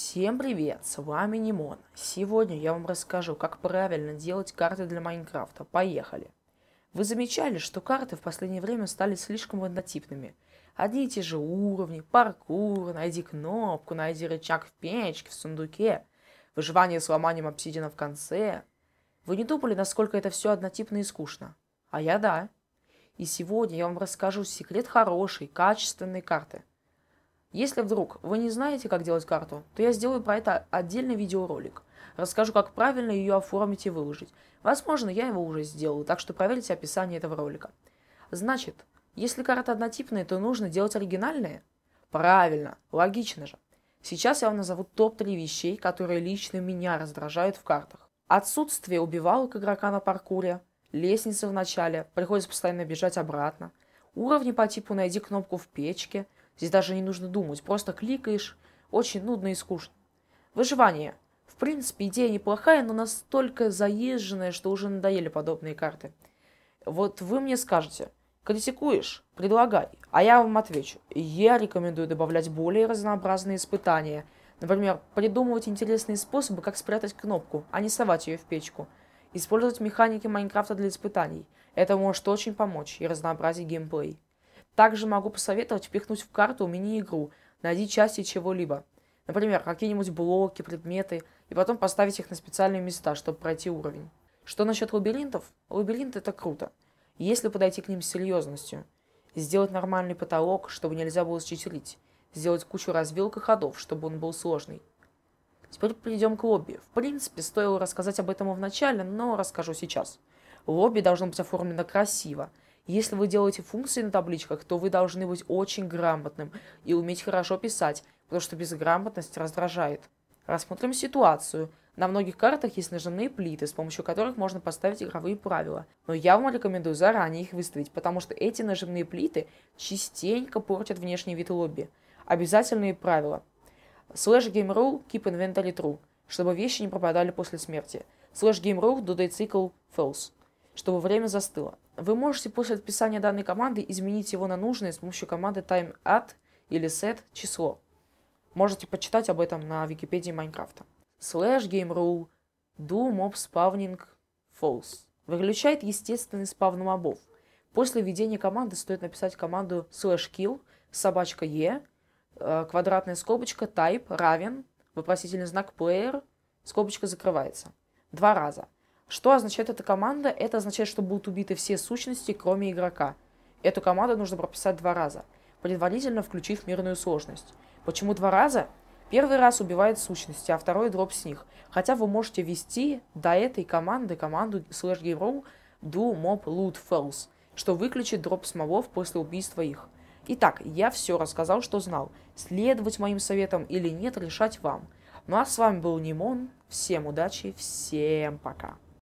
Всем привет, с вами Нимон. Сегодня я вам расскажу, как правильно делать карты для Майнкрафта. Поехали! Вы замечали, что карты в последнее время стали слишком однотипными. Одни и те же уровни, паркур, найди кнопку, найди рычаг в печке, в сундуке, выживание с ломанием обсидиана в конце. Вы не думали, насколько это все однотипно и скучно? А я да. И сегодня я вам расскажу секрет хорошей, качественной карты – если вдруг вы не знаете, как делать карту, то я сделаю про это отдельный видеоролик. Расскажу, как правильно ее оформить и выложить. Возможно, я его уже сделал, так что проверьте описание этого ролика. Значит, если карта однотипная, то нужно делать оригинальные? Правильно, логично же. Сейчас я вам назову топ-3 вещей, которые лично меня раздражают в картах. Отсутствие убивалок игрока на паркуре, лестница в начале, приходится постоянно бежать обратно, уровни по типу «найди кнопку в печке», Здесь даже не нужно думать, просто кликаешь. Очень нудно и скучно. Выживание. В принципе, идея неплохая, но настолько заезженная, что уже надоели подобные карты. Вот вы мне скажете, критикуешь, предлагай, а я вам отвечу. Я рекомендую добавлять более разнообразные испытания. Например, придумывать интересные способы, как спрятать кнопку, а не совать ее в печку. Использовать механики Майнкрафта для испытаний. Это может очень помочь и разнообразить геймплей. Также могу посоветовать впихнуть в карту мини-игру. Найди части чего-либо. Например, какие-нибудь блоки, предметы, и потом поставить их на специальные места, чтобы пройти уровень. Что насчет лабиринтов? Лабиринт это круто. Если подойти к ним с серьезностью. Сделать нормальный потолок, чтобы нельзя было счетерить. Сделать кучу развилок и ходов, чтобы он был сложный. Теперь перейдем к лобби. В принципе, стоило рассказать об этом в начале, но расскажу сейчас. Лобби должно быть оформлено красиво – если вы делаете функции на табличках, то вы должны быть очень грамотным и уметь хорошо писать, потому что безграмотность раздражает. Рассмотрим ситуацию. На многих картах есть нажимные плиты, с помощью которых можно поставить игровые правила. Но я вам рекомендую заранее их выставить, потому что эти нажимные плиты частенько портят внешний вид лобби. Обязательные правила. Slash game rule keep inventory true, чтобы вещи не пропадали после смерти. Slash game rule do the cycle false чтобы время застыло. Вы можете после отписания данной команды изменить его на нужное с помощью команды time at или set число. Можете почитать об этом на Википедии Майнкрафта. Slash game rule do mob spawning false выключает естественный спавн мобов. После введения команды стоит написать команду slash kill собачка e квадратная скобочка type равен вопросительный знак player скобочка закрывается два раза – что означает эта команда? Это означает, что будут убиты все сущности, кроме игрока. Эту команду нужно прописать два раза, предварительно включив мирную сложность. Почему два раза? Первый раз убивает сущности, а второй дроп с них. Хотя вы можете вести до этой команды команду slash game rule do mob loot falls, что выключит дроп с мобов после убийства их. Итак, я все рассказал, что знал. Следовать моим советам или нет, решать вам. Ну а с вами был Нимон. Всем удачи, всем пока.